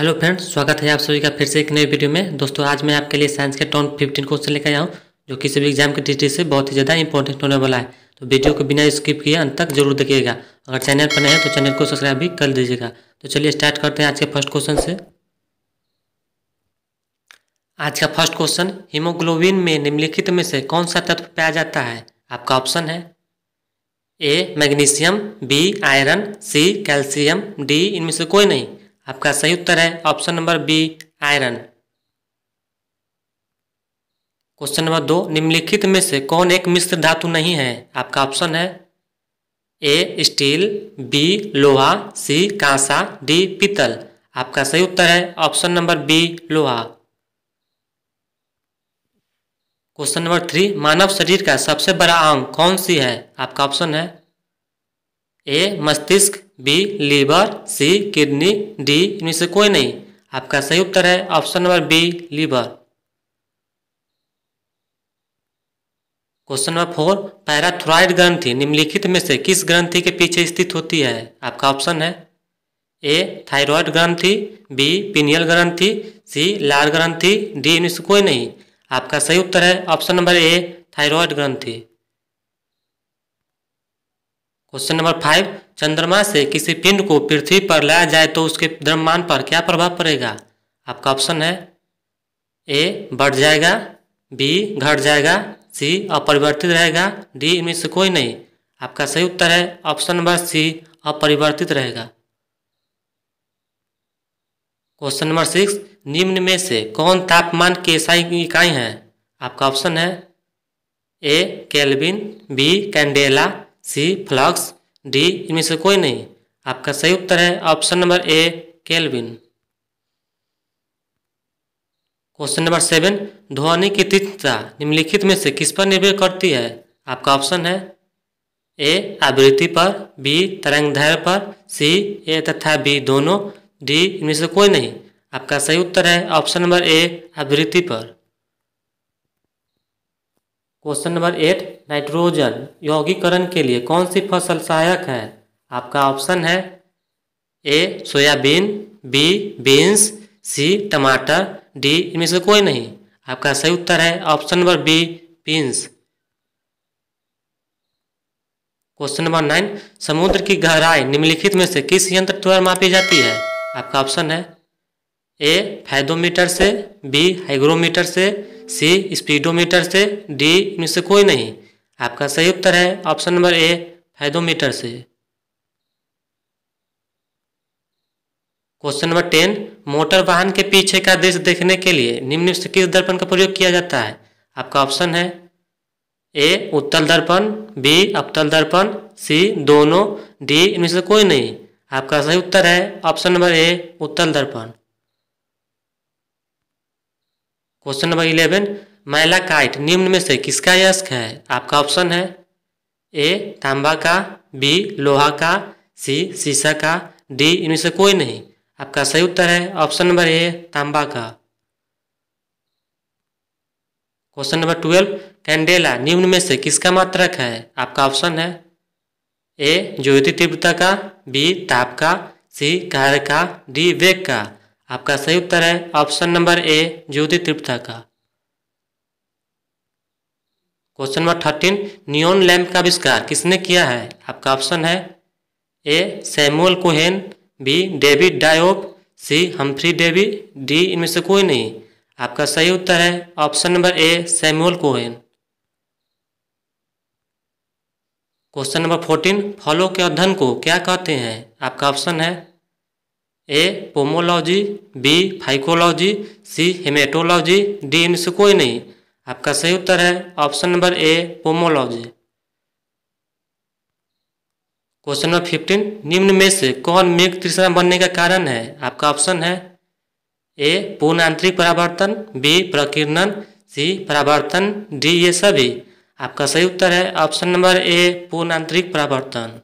hello friends स्वागत है आप सभी का फिर से एक नई वीडियो में दोस्तों आज मैं आपके लिए साइंस के टॉन फिफ्टीन क्वेश्चन लेकर आया हूँ जो किसी भी एग्जाम की दृष्टि से बहुत ही ज़्यादा इंपॉर्टेंट होने वाला है तो वीडियो को बिना स्किप किए अंत तक जरूर देखिएगा अगर चैनल पर नए हैं तो चैनल को सब्सक्राइब भी कर दीजिएगा तो चलिए स्टार्ट करते हैं आज के फर्स्ट क्वेश्चन से आज का फर्स्ट क्वेश्चन हीमोग्लोबिन में निम्नलिखित में से कौन सा तत्व पाया जाता है आपका ऑप्शन है A magnesium B iron C calcium D इनमें से कोई नहीं आपका सही उत्तर है option number B iron question number दो निम्नलिखित में से कौन एक मिश्र धातु नहीं है आपका ऑप्शन है ए स्टील बी लोहा सी कांसा डी पीतल आपका सही उत्तर है ऑप्शन नंबर बी लोहा क्वेश्चन नंबर थ्री मानव शरीर का सबसे बड़ा अंग कौन सी है आपका ऑप्शन है ए मस्तिष्क B liver C kidney D इनमें से कोई नहीं आपका सही उत्तर है option number B liver question number four parathyroid ग्रंथि निम्नलिखित में से किस ग्रंथि के पीछे स्थित होती है आपका ऑप्शन है ए थायराइड ग्रंथि बी पिनियल ग्रंथि सी लार ग्रंथि डी इनमें से कोई नहीं आपका सही उत्तर है ऑप्शन नंबर ए थायराइड ग्रंथि क्वेश्चन नंबर फाइव चंद्रमा से किसी पिंड को पृथ्वी पर लाया जाए तो उसके द्रव्यमान पर क्या प्रभाव पड़ेगा आपका ऑप्शन है ए बढ़ जाएगा बी घट जाएगा सी अपरिवर्तित रहेगा डी इनमें से कोई नहीं आपका सही उत्तर है ऑप्शन नंबर सी अपरिवर्तित रहेगा क्वेश्चन नंबर सिक्स निम्न में से कौन तापमान के एसआई इकाई है आपका ऑप्शन है A kelvin B candela C flux D इनमें से कोई नहीं आपका सही उत्तर है option number A kelvin question number seven ध्वनि की तीक्षता निम्नलिखित में से किस पर निर्भर करती है आपका ऑप्शन है ए आवृत्ति पर बी तरंग धैर्य पर सी ए तथा बी दोनों डी इनमें से कोई नहीं आपका सही उत्तर है ऑप्शन नंबर ए आवृत्ति पर क्वेश्चन नंबर एट नाइट्रोजन यौगीकरण के लिए कौन सी फसल सहायक है आपका ऑप्शन है A soybean B beans C टमाटर डी इनमें से कोई नहीं आपका सही उत्तर है option number B beans question number nine समुद्र की गहराई निम्नलिखित में से किस यंत्र द्वारा मापी जाती है आपका ऑप्शन है ए फैदोमीटर से बी हाइग्रोमीटर से सी स्पीडोमीटर से डी इनमें से कोई नहीं आपका सही उत्तर है ऑप्शन नंबर ए फैदोमीटर से क्वेश्चन नंबर टेन मोटर वाहन के पीछे का दृश्य देखने के लिए निम्न से किस दर्पण का प्रयोग किया जाता है आपका ऑप्शन है ए उत्तल दर्पण बी अपतल दर्पण सी दोनों डी इनमें से कोई नहीं आपका सही उत्तर है ऑप्शन नंबर ए उत्तल दर्पण क्वेश्चन नंबर इलेवन मैलाकाइट निम्न में से किसका यस्क है आपका ऑप्शन है ए तांबा का बी लोहा का सी शीशा का डी इनमें से कोई नहीं आपका सही उत्तर है ऑप्शन नंबर ए तांबा का क्वेश्चन नंबर ट्वेल्व कैंडेला निम्न में से किसका मात्रक है आपका ऑप्शन है ए ज्योति तीव्रता का बी ताप का सी कार का डी वेग का आपका सही उत्तर है ऑप्शन नंबर ए ज्योति तीव्रता का question number thirteen neon lamp का आविष्कार किसने किया है आपका ऑप्शन है A Samuel Cohen B David Diop C Humphry Davy D इनमें से कोई नहीं आपका सही उत्तर है option number A Samuel Cohen question number fourteen फलों के अध्ययन को क्या कहते हैं आपका ऑप्शन है A pomology B phycology C haematology D इनमें से कोई नहीं आपका सही उत्तर है option number A pomology question number fifteen निम्न में से कौन मेघ तृष्णा बनने का कारण है आपका ऑप्शन है ए पूर्ण आंतरिक परावर्तन बी प्रकीर्णन सी परावर्तन डी ये सभी आपका सही उत्तर है ऑप्शन नंबर ए पूर्ण आंतरिक परावर्तन